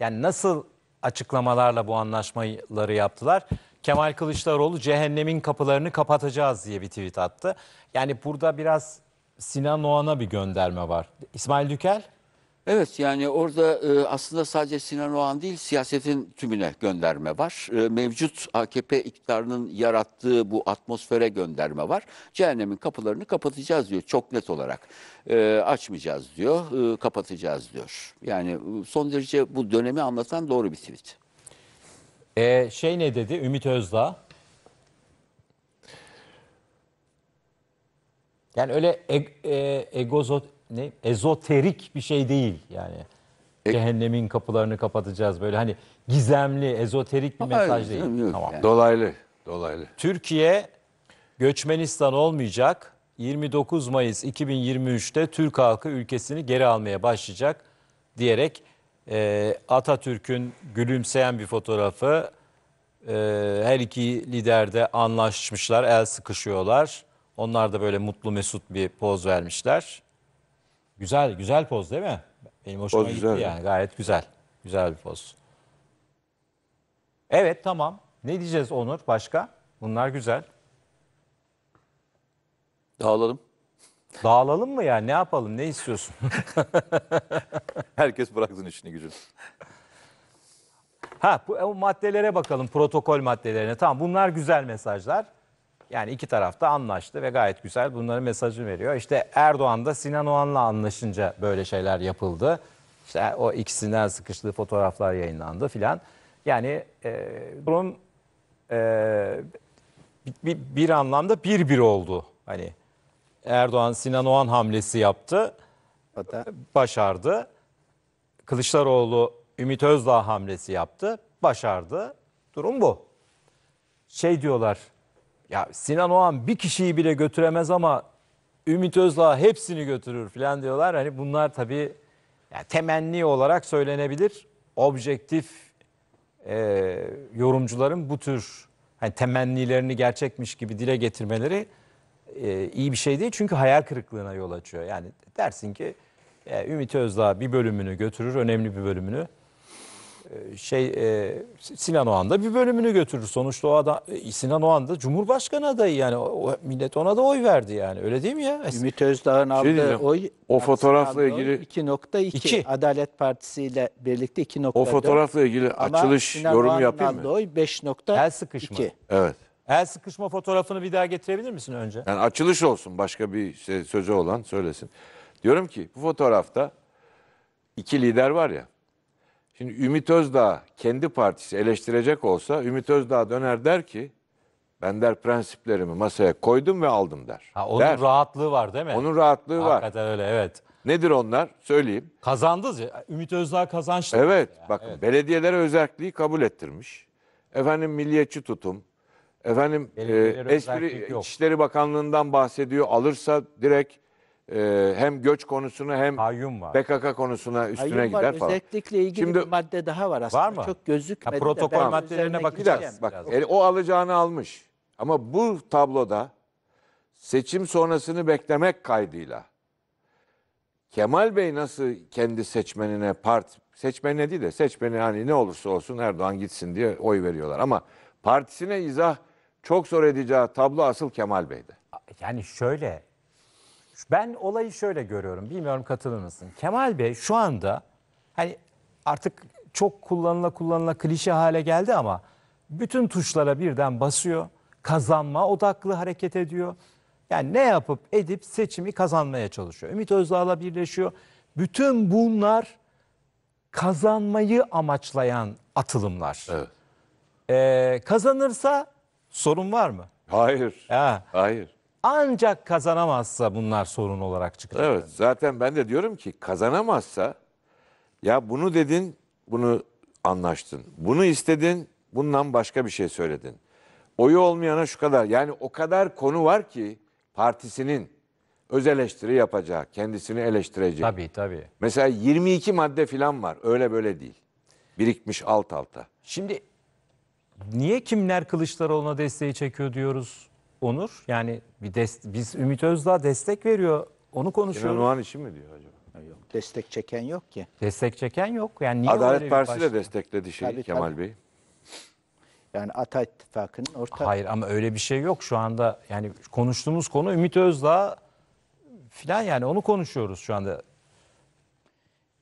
Yani nasıl açıklamalarla bu anlaşmaları yaptılar? Kemal Kılıçdaroğlu cehennemin kapılarını kapatacağız diye bir tweet attı. Yani burada biraz Sinan Oğan'a bir gönderme var. İsmail Dükel? Evet yani orada e, aslında sadece Sinan Oğan değil siyasetin tümüne gönderme var. E, mevcut AKP iktidarının yarattığı bu atmosfere gönderme var. Cehennemin kapılarını kapatacağız diyor çok net olarak. E, açmayacağız diyor, e, kapatacağız diyor. Yani e, son derece bu dönemi anlatan doğru bir tweet. E şey ne dedi Ümit Özdağ? Yani öyle e, e, egozot, ne ezoterik bir şey değil yani. E, Cehennemin kapılarını kapatacağız böyle hani gizemli, ezoterik bir mesaj değil. yok. Tamam. Dolaylı, dolaylı. Türkiye göçmenistan olmayacak. 29 Mayıs 2023'te Türk halkı ülkesini geri almaya başlayacak diyerek e, Atatürk'ün gülümseyen bir fotoğrafı e, her iki liderde anlaşmışlar, el sıkışıyorlar. Onlar da böyle mutlu mesut bir poz vermişler. Güzel, güzel poz değil mi? Benim hoşuma poz gitti güzel. yani. Gayet güzel. Güzel bir poz. Evet tamam. Ne diyeceğiz Onur başka? Bunlar güzel. Dağılalım. Dağılalım mı ya? Ne yapalım? Ne istiyorsun? Herkes bıraksın işini gücünü. Ha bu, bu maddelere bakalım protokol maddelerine. Tamam bunlar güzel mesajlar. Yani iki tarafta anlaştı ve gayet güzel bunların mesajı veriyor. İşte Erdoğan da Sinan Oğan'la anlaşınca böyle şeyler yapıldı. İşte o ikisinden sıkıştığı fotoğraflar yayınlandı filan. Yani e, durum e, bir, bir anlamda bir bir oldu. Hani Erdoğan Sinan Oğan hamlesi yaptı. Hatta. Başardı. Kılıçdaroğlu Ümit Özdağ hamlesi yaptı. Başardı. Durum bu. Şey diyorlar ya Sinan Oğan bir kişiyi bile götüremez ama Ümit Özdağ hepsini götürür falan diyorlar. Hani bunlar tabii yani temenni olarak söylenebilir. Objektif e, yorumcuların bu tür hani temennilerini gerçekmiş gibi dile getirmeleri e, iyi bir şey değil. Çünkü hayal kırıklığına yol açıyor. Yani dersin ki e, Ümit Özdağ bir bölümünü götürür, önemli bir bölümünü. E, şey e, Sinan Oğan bir bölümünü götürür. Sonuçta o adam e, Sinan Oğan Cumhurbaşkanı adayı yani o, millet ona da oy verdi yani. Öyle değil mi ya? Ümit Özdağ'ın şey aldığı diyeceğim, oy o fotoğrafla ilgili 2.2 Adalet Partisi ile birlikte 2.4. O fotoğrafla ilgili Ama açılış Sinan yorum Oğan'ın yapayım aldığı mı? oy 5.2. El sıkışma. Evet. El sıkışma fotoğrafını bir daha getirebilir misin önce? Yani açılış olsun başka bir şey, sözü olan söylesin. Diyorum ki bu fotoğrafta iki lider var ya. Şimdi Ümit Özdağ kendi partisi eleştirecek olsa Ümit Özdağ döner der ki ben der prensiplerimi masaya koydum ve aldım der. Ha, onun der. rahatlığı var değil mi? Onun rahatlığı Hakikaten var. Hakikaten öyle evet. Nedir onlar? Söyleyeyim. Kazandız Ümit Özdağ kazançlı. Evet. Yani. Bakın evet. belediyelere özelliği kabul ettirmiş. Efendim milliyetçi tutum. Efendim e, espri İçişleri Bakanlığı'ndan bahsediyor. Alırsa direkt e, hem göç konusuna hem Kayyum var. PKK konusuna üstüne Hayır var, gider falan. özellikle ilgili Şimdi- bir madde daha var aslında. Var mı? Çok gözükmedi. Ha, protokol maddelerine üzerine bakacağız. bak, el- o alacağını almış. Ama bu tabloda seçim sonrasını beklemek kaydıyla Kemal Bey nasıl kendi seçmenine part seçmenine değil de seçmeni hani ne olursa olsun Erdoğan gitsin diye oy veriyorlar ama partisine izah çok zor edeceği tablo asıl Kemal Bey'de. Yani şöyle ben olayı şöyle görüyorum. Bilmiyorum katılır mısın? Kemal Bey şu anda hani artık çok kullanıla kullanıla klişe hale geldi ama bütün tuşlara birden basıyor. Kazanma odaklı hareket ediyor. Yani ne yapıp edip seçimi kazanmaya çalışıyor. Ümit Özdağ'la birleşiyor. Bütün bunlar kazanmayı amaçlayan atılımlar. Evet. Ee, kazanırsa sorun var mı? Hayır. Ha. Hayır. Ancak kazanamazsa bunlar sorun olarak çıkacak. Evet zaten ben de diyorum ki kazanamazsa ya bunu dedin bunu anlaştın. Bunu istedin bundan başka bir şey söyledin. Oyu olmayana şu kadar yani o kadar konu var ki partisinin öz eleştiri yapacağı, kendisini eleştirecek. Tabii tabii. Mesela 22 madde falan var öyle böyle değil. Birikmiş alt alta. Şimdi niye kimler Kılıçdaroğlu'na desteği çekiyor diyoruz? Onur yani bir dest biz Ümit Özdağ destek veriyor. Onu Kenan konuşuyoruz. Doğan için mi diyor acaba? Yok, destek çeken yok ki. Destek çeken yok. Yani niye Adalet bir Partisi de destekledi şeyi Tabii, Kemal tabii. Bey. Yani Ata İttifakı'nın ortak Hayır ama öyle bir şey yok şu anda. Yani konuştuğumuz konu Ümit Özdağ filan yani onu konuşuyoruz şu anda.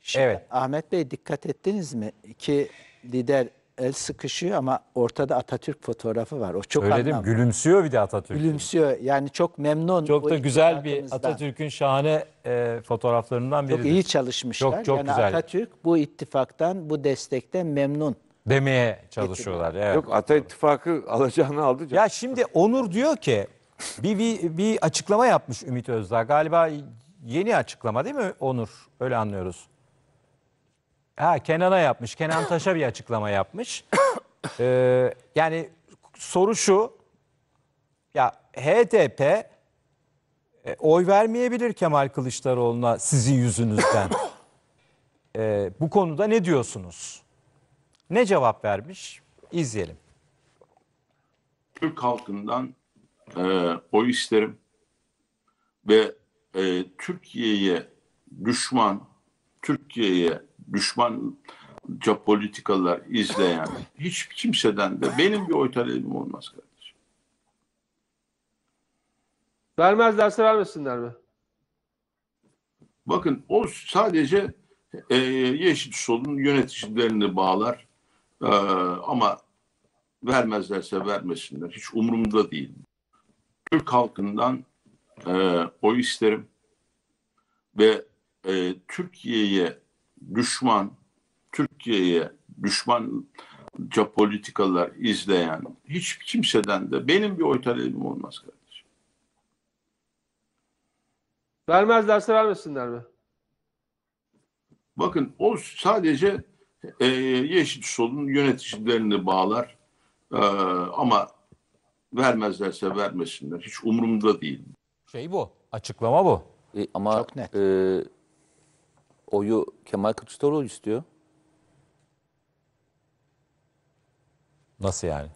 Şimdi Evet. Ahmet Bey dikkat ettiniz mi? İki lider el sıkışıyor ama ortada Atatürk fotoğrafı var. O çok Öyle değil mi? anlamlı. Gülümsüyor bir de Atatürk. Gülümsüyor. Yani çok memnun. Çok da güzel bir Atatürk'ün şahane e, fotoğraflarından biri. Çok iyi çalışmışlar. Çok- çok yani güzel. Atatürk bu ittifaktan, bu destekten memnun. Demeye çalışıyorlar. Evet. Yok Ata İttifakı alacağını aldı. canım. Ya şimdi Onur diyor ki bir, bir, bir açıklama yapmış Ümit Özdağ. Galiba yeni açıklama değil mi Onur? Öyle anlıyoruz. Ha Kenan'a yapmış. Kenan Taş'a bir açıklama yapmış. Ee, yani soru şu. Ya HDP e, oy vermeyebilir Kemal Kılıçdaroğlu'na sizin yüzünüzden. Ee, bu konuda ne diyorsunuz? Ne cevap vermiş? İzleyelim. Türk halkından e, oy isterim ve e, Türkiye'ye düşman, Türkiye'ye düşmanca politikalar izleyen hiç kimseden de benim bir oy talebim olmaz kardeşim. Vermezlerse vermesinler mi? Bakın o sadece e, Yeşil Sol'un yöneticilerini bağlar e, ama vermezlerse vermesinler. Hiç umurumda değil. Türk halkından e, oy isterim ve e, Türkiye'ye düşman, Türkiye'ye düşmanca politikalar izleyen hiç kimseden de benim bir oy talebim olmaz kardeşim. Vermezlerse vermesinler mi? Bakın o sadece e, Yeşil Sol'un yöneticilerini bağlar e, ama vermezlerse vermesinler. Hiç umurumda değil. Şey bu, açıklama bu. E, ama Çok net. E, oyu Kemal Kılıçdaroğlu istiyor. Nasıl yani?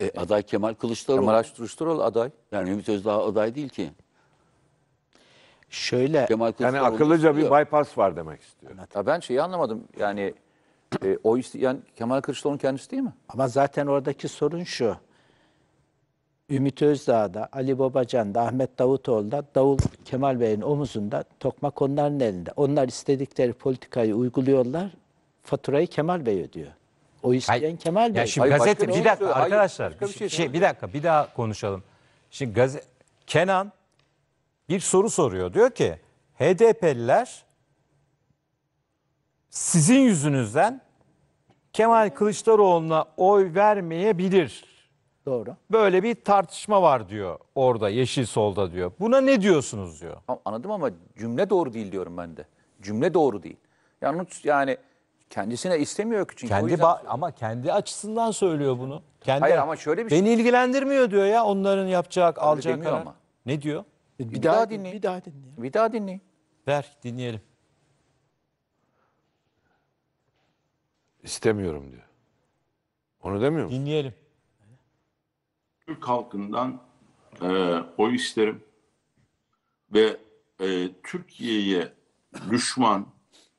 E, aday Kemal Kılıçdaroğlu. Kemal Kılıçdaroğlu aday. Yani Ümit Özdağ aday değil ki. Şöyle Kemal Yani Kılıçdaroğlu akıllıca bir bypass var demek istiyor. Ha, ben şeyi anlamadım. Yani e, oy isteyen Kemal Kılıçdaroğlu kendisi değil mi? ama zaten oradaki sorun şu. Ümit Özdağ'da, Ali Babacan'da, Ahmet Davutoğlu'da, Davul Kemal Bey'in omuzunda, tokmak onların elinde. Onlar istedikleri politikayı uyguluyorlar, faturayı Kemal Bey ödüyor. O isteyen Kemal Bey. Ya şimdi Hayır, gazete bir şey dakika Hayır, arkadaşlar. Hayır, bir şey, şey bir dakika bir daha konuşalım. Şimdi gaze Kenan bir soru soruyor. Diyor ki HDP'liler sizin yüzünüzden Kemal Kılıçdaroğlu'na oy vermeyebilir. Doğru. Böyle bir tartışma var diyor orada yeşil solda diyor. Buna ne diyorsunuz diyor. Anladım ama cümle doğru değil diyorum ben de. Cümle doğru değil. Yani, yani kendisine istemiyor çünkü. Kendi ama kendi açısından söylüyor bunu. Kendi Hayır ama şöyle bir şey- beni ilgilendirmiyor diyor ya onların yapacak alacak demiyor ama. Ne diyor? E, bir, daha, daha dinle. dinleyin. Bir daha dinle. Bir daha dinleyin. Ver dinleyelim. İstemiyorum diyor. Onu demiyor mu? Dinleyelim. Türk halkından e, oy isterim ve e, Türkiye'ye düşman,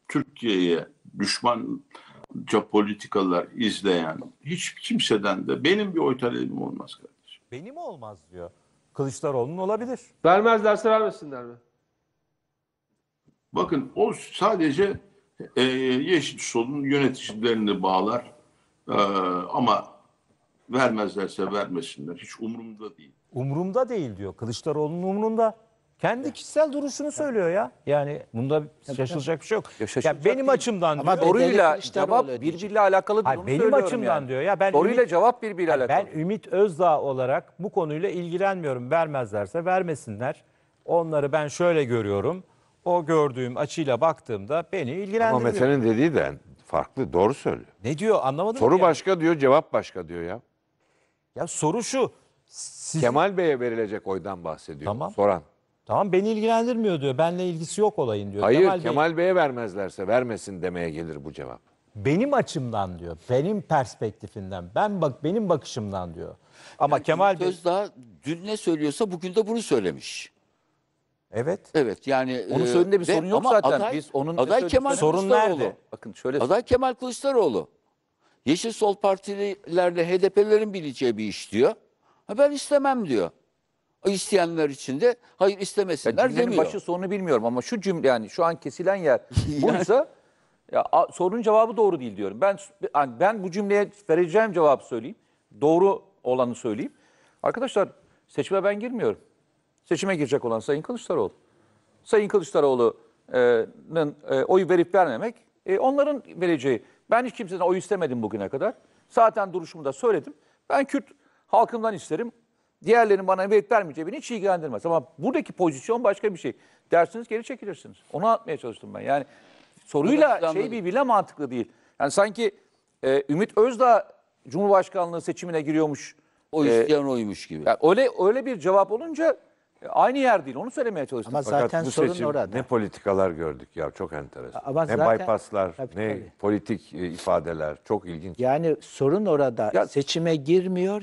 Türkiye'ye düşmanca politikalar izleyen hiç kimseden de benim bir oy talebim olmaz kardeşim. Benim olmaz diyor. Kılıçdaroğlu'nun olabilir. Vermezlerse vermesinler mi? Bakın o sadece e, Yeşil Sol'un yöneticilerini bağlar. E, ama Vermezlerse vermesinler. Hiç umurumda değil. Umurumda değil diyor. Kılıçdaroğlu'nun umurunda. Kendi kişisel duruşunu söylüyor ya. Yani bunda şaşılacak bir şey yok. Ya şaşılacak benim değil. açımdan Ama diyor. Doğruyla cevap birbiriyle alakalı Hayır, benim açımdan yani. diyor ya. Ben Doğruyla Ümit, cevap birbiriyle alakalı. Ben Ümit Özdağ olarak bu konuyla ilgilenmiyorum. Vermezlerse vermesinler. Onları ben şöyle görüyorum. O gördüğüm açıyla baktığımda beni ilgilendiriyor. Ama Mete'nin dediği de farklı. Doğru söylüyor. Ne diyor anlamadım. Soru ya. başka diyor cevap başka diyor ya. Ya soru şu. Siz... Kemal Bey'e verilecek oydan bahsediyor tamam. soran. Tamam beni ilgilendirmiyor diyor. Benle ilgisi yok olayın diyor. Hayır Kemal, Kemal Bey'e Bey vermezlerse vermesin demeye gelir bu cevap. Benim açımdan diyor. Benim perspektifinden. Ben bak benim bakışımdan diyor. Ama yani Kemal Bey daha dün ne söylüyorsa bugün de bunu söylemiş. Evet. Evet yani onun e, söylediğinde bir sorun yok zaten. Aday, Biz onun aday Kemal sorun nerede? Bakın şöyle Aday Kemal Kılıçdaroğlu. Yeşil Sol Partililerle HDP'lerin bileceği bir iş diyor. Ha ben istemem diyor. İsteyenler için de hayır istemesinler ya demiyor. başı sonunu bilmiyorum ama şu cümle yani şu an kesilen yer buysa ya, sorunun cevabı doğru değil diyorum. Ben yani ben bu cümleye vereceğim cevabı söyleyeyim. Doğru olanı söyleyeyim. Arkadaşlar seçime ben girmiyorum. Seçime girecek olan Sayın Kılıçdaroğlu. Sayın Kılıçdaroğlu'nun e, oy verip vermemek e, onların vereceği. Ben hiç kimseden oy istemedim bugüne kadar. Zaten duruşumu da söyledim. Ben Kürt halkımdan isterim. Diğerlerinin bana evet vermeyeceğini hiç ilgilendirmez. Ama buradaki pozisyon başka bir şey. Dersiniz geri çekilirsiniz. Onu atmaya çalıştım ben. Yani soruyla şey bir bile mantıklı değil. Yani sanki e, Ümit Özdağ Cumhurbaşkanlığı seçimine giriyormuş. O e, isteyen oymuş gibi. Yani öyle öyle bir cevap olunca Aynı yer değil. Onu söylemeye çalıştım. Ama Fakat zaten bu sorun seçim orada. ne politikalar gördük ya çok enteresan. Ama ne zaten- bypasslar, Tabii, ne tabii. politik e, ifadeler çok ilginç. Yani sorun orada. Ya- Seçime girmiyor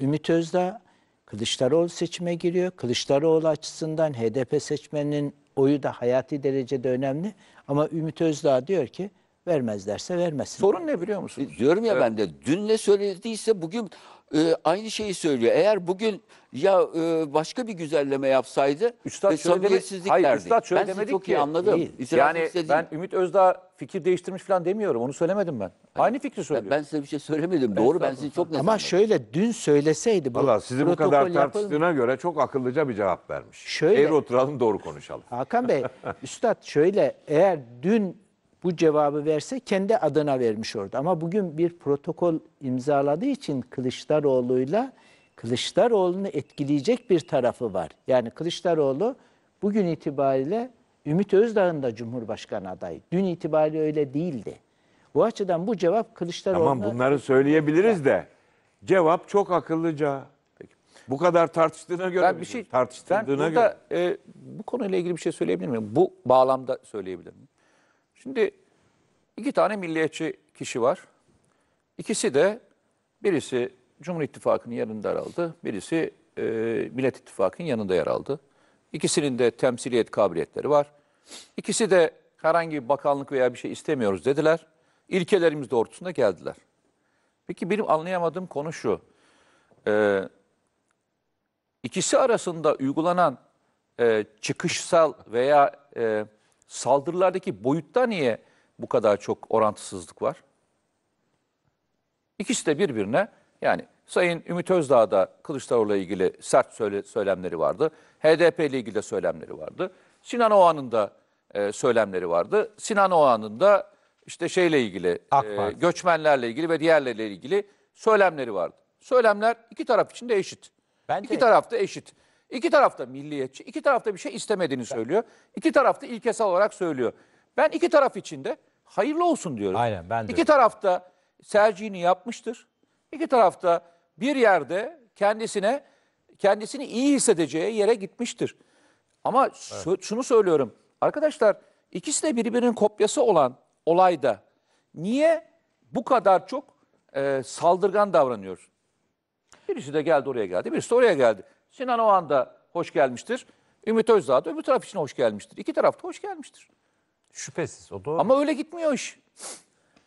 Ümit Özdağ. Kılıçdaroğlu seçime giriyor. Kılıçdaroğlu açısından HDP seçmeninin oyu da hayati derecede önemli. Ama Ümit Özdağ diyor ki vermezlerse vermesin. Sorun ne biliyor musun? Diyorum ya ben de dün ne söylediyse bugün e, aynı şeyi söylüyor. Eğer bugün ya e, başka bir güzelleme yapsaydı Üstad e, şöyle samimiyetsizlik Hayır, derdi. Üstad şöyle ben demedik çok iyi anladım. Değil. yani istediğim- ben Ümit Özdağ fikir değiştirmiş falan demiyorum. Onu söylemedim ben. Hani aynı fikri söylüyor. ben size bir şey söylemedim. Doğru ben sizi çok net Ama şöyle dün söyleseydi bu Valla sizi bu kadar yapılmıyor. tartıştığına göre çok akıllıca bir cevap vermiş. Şöyle- Eğri oturalım doğru konuşalım. Hakan Bey, Üstad şöyle eğer dün bu cevabı verse kendi adına vermiş orada. Ama bugün bir protokol imzaladığı için Kılıçdaroğlu'yla Kılıçdaroğlu'nu etkileyecek bir tarafı var. Yani Kılıçdaroğlu bugün itibariyle Ümit Özdağ'ın da Cumhurbaşkanı adayı. Dün itibariyle öyle değildi. Bu açıdan bu cevap Kılıçdaroğlu'na... Tamam bunları söyleyebiliriz de cevap çok akıllıca. Peki. Bu kadar tartıştığına göre ben bir şey tartıştığına ben burada, göre. E, bu konuyla ilgili bir şey söyleyebilir miyim? Bu bağlamda söyleyebilir miyim? Şimdi iki tane milliyetçi kişi var. İkisi de birisi Cumhur İttifakı'nın yanında yer aldı, birisi e, Millet İttifakı'nın yanında yer aldı. İkisinin de temsiliyet kabiliyetleri var. İkisi de herhangi bir bakanlık veya bir şey istemiyoruz dediler. İlkelerimiz doğrultusunda geldiler. Peki benim anlayamadığım konu şu. Ee, ikisi arasında uygulanan e, çıkışsal veya e, saldırılardaki boyutta niye bu kadar çok orantısızlık var? İkisi de birbirine yani Sayın Ümit Özdağ'da Kılıçdaroğlu'yla ilgili sert söyle, söylemleri vardı. HDP ile ilgili de söylemleri vardı. Sinan Oğan'ın da e, söylemleri vardı. Sinan Oğan'ın da işte şeyle ilgili, e, göçmenlerle ilgili ve diğerleriyle ilgili söylemleri vardı. Söylemler iki taraf için de eşit. Ben iki de... taraf da eşit. İki tarafta milliyetçi, iki tarafta bir şey istemediğini söylüyor. İki tarafta ilkesel olarak söylüyor. Ben iki taraf için de hayırlı olsun diyorum. Aynen ben de. İki tarafta sercini yapmıştır. İki tarafta bir yerde kendisine kendisini iyi hissedeceği yere gitmiştir. Ama evet. şunu söylüyorum. Arkadaşlar ikisi de birbirinin kopyası olan olayda niye bu kadar çok e, saldırgan davranıyor? Birisi de geldi oraya geldi, birisi de oraya geldi. Sinan Oğan da hoş gelmiştir. Ümit Özdağ da öbür taraf için hoş gelmiştir. İki taraf da hoş gelmiştir. Şüphesiz o doğru. Ama öyle gitmiyor iş.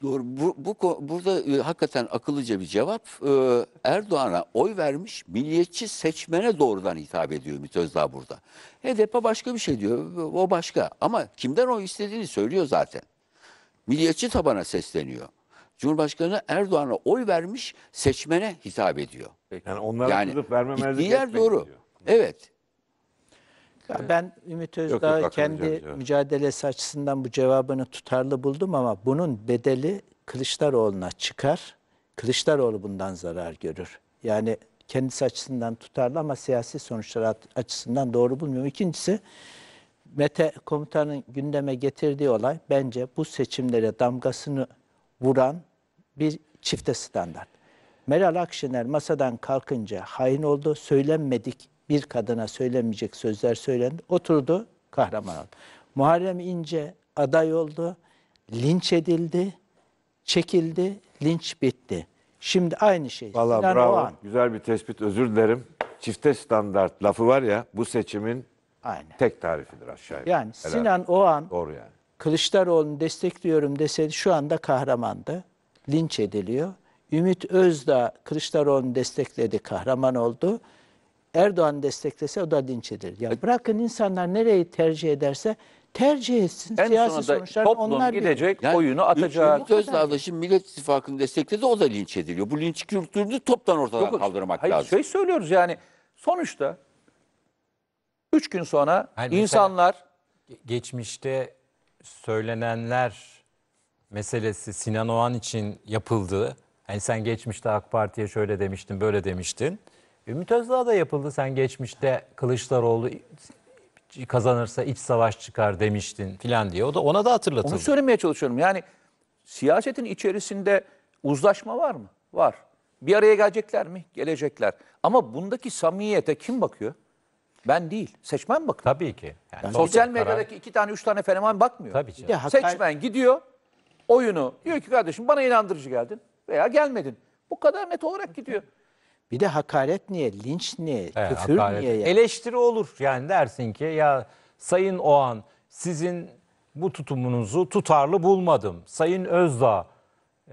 Doğru. Bu, bu burada e, hakikaten akıllıca bir cevap. Ee, Erdoğan'a oy vermiş milliyetçi seçmene doğrudan hitap ediyor Ümit Özdağ burada. HDP başka bir şey diyor. O başka. Ama kimden oy istediğini söylüyor zaten. Milliyetçi tabana sesleniyor. Cumhurbaşkanı Erdoğan'a oy vermiş seçmene hitap ediyor. Yani onlara yani, kızıp vermemezlik yer doğru. Diyor. Evet. Ya ben Ümit Özdağ yok, yok, kendi cevap. mücadelesi açısından bu cevabını tutarlı buldum ama bunun bedeli Kılıçdaroğlu'na çıkar. Kılıçdaroğlu bundan zarar görür. Yani kendisi açısından tutarlı ama siyasi sonuçlar açısından doğru bulmuyorum. İkincisi Mete komutanın gündeme getirdiği olay bence bu seçimlere damgasını vuran bir çifte standart. Meral Akşener masadan kalkınca hain oldu. Söylenmedik bir kadına söylemeyecek sözler söylendi. Oturdu kahraman oldu. Muharrem İnce aday oldu. Linç edildi. Çekildi. Linç bitti. Şimdi aynı şey. Valla yani bravo. Güzel bir tespit. Özür dilerim. Çifte standart lafı var ya bu seçimin Aynen. tek tarifidir aşağı yukarı. Yani Helal. Sinan Oğan Doğru yani. Kılıçdaroğlu'nu destekliyorum deseydi şu anda kahramandı. Linç ediliyor. Ümit Özdağ Kılıçdaroğlu'nu destekledi, kahraman oldu. Erdoğan desteklese o da linç edilir. Ya bırakın insanlar nereyi tercih ederse tercih etsin. En Siyasi sonuçlar onlar gidecek yani, oyunu atacak. Ümit Özdağ'da şimdi Millet İttifakı'nı destekledi o da linç ediliyor. Bu linç kültürünü toptan ortadan yok, kaldırmak hayır, lazım. Hayır şey söylüyoruz yani sonuçta üç gün sonra hayır, insanlar... Geçmişte söylenenler meselesi Sinan Oğan için yapıldı. Hani sen geçmişte AK Parti'ye şöyle demiştin, böyle demiştin. Ümit Özdağ da yapıldı. Sen geçmişte Kılıçdaroğlu kazanırsa iç savaş çıkar demiştin filan diye. O da ona da hatırlatıldı. Onu söylemeye çalışıyorum. Yani siyasetin içerisinde uzlaşma var mı? Var. Bir araya gelecekler mi? Gelecekler. Ama bundaki samimiyete kim bakıyor? Ben değil. Seçmen bakıyor. Tabii ki. Yani Yani Sosyal medyadaki iki tane üç tane fenomen bakmıyor. Tabii ki. Seçmen gidiyor oyunu diyor ki kardeşim bana inandırıcı geldin veya gelmedin. Bu kadar net olarak gidiyor. Bir de hakaret niye, linç niye, Evet, küfür hakaret. niye? ya? Eleştiri olur. Yani dersin ki ya Sayın Oğan sizin bu tutumunuzu tutarlı bulmadım. Sayın Özdağ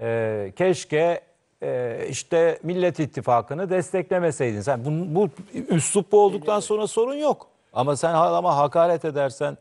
e, keşke e, işte Millet İttifakı'nı desteklemeseydin. Sen bu, bu üslup bu olduktan sonra sorun yok. Ama sen adama hakaret edersen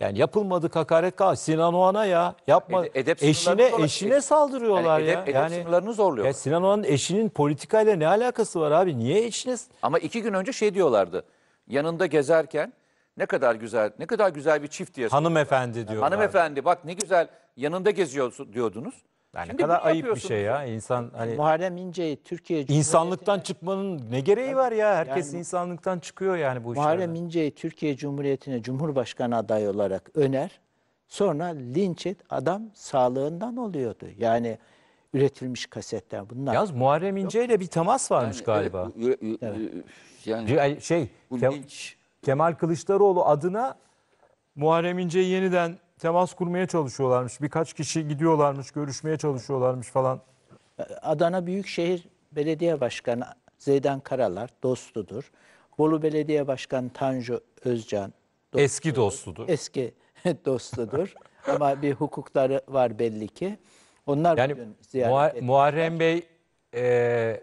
yani yapılmadı hakaret kal. Sinan Oğan'a ya yapma. edep eşine zorla- eşine saldırıyorlar yani edep, ya. edep sınırlarını zorluyor. ya Sinan Oğan'ın eşinin politikayla ne alakası var abi? Niye eşiniz? Ama iki gün önce şey diyorlardı. Yanında gezerken ne kadar güzel, ne kadar güzel bir çift diye. hanımefendi diyor. Hanımefendi bak ne güzel yanında geziyorsun diyordunuz. Yani ne kadar ayıp bir şey ya. İnsan e, hani Muharrem İnce'yi Türkiye Cumhuriyeti'ne insanlıktan çıkmanın ne gereği var ya? Herkes Yani- insanlıktan çıkıyor yani bu Muharrem işlerden. İnce'yi Türkiye Cumhuriyeti'ne Cumhurbaşkanı adayı olarak öner. Sonra linç et adam sağlığından oluyordu. Yani üretilmiş kasetler bunlar. Yaz Muharrem İnce ile bir temas varmış e, Yani, galiba. evet, Yani Şey, bu Kemal Kılıçdaroğlu adına Muharrem İnce'yi yeniden temas kurmaya çalışıyorlarmış. Birkaç kişi gidiyorlarmış, görüşmeye çalışıyorlarmış falan. Adana Büyükşehir Belediye Başkanı Zeydan Karalar dostudur. Bolu Belediye Başkanı Tanju Özcan dostudur. Eski dostudur. Eski dostudur. Ama bir hukukları var belli ki. Onlar yani bugün ziyaret Muhar- Muharrem Bey e,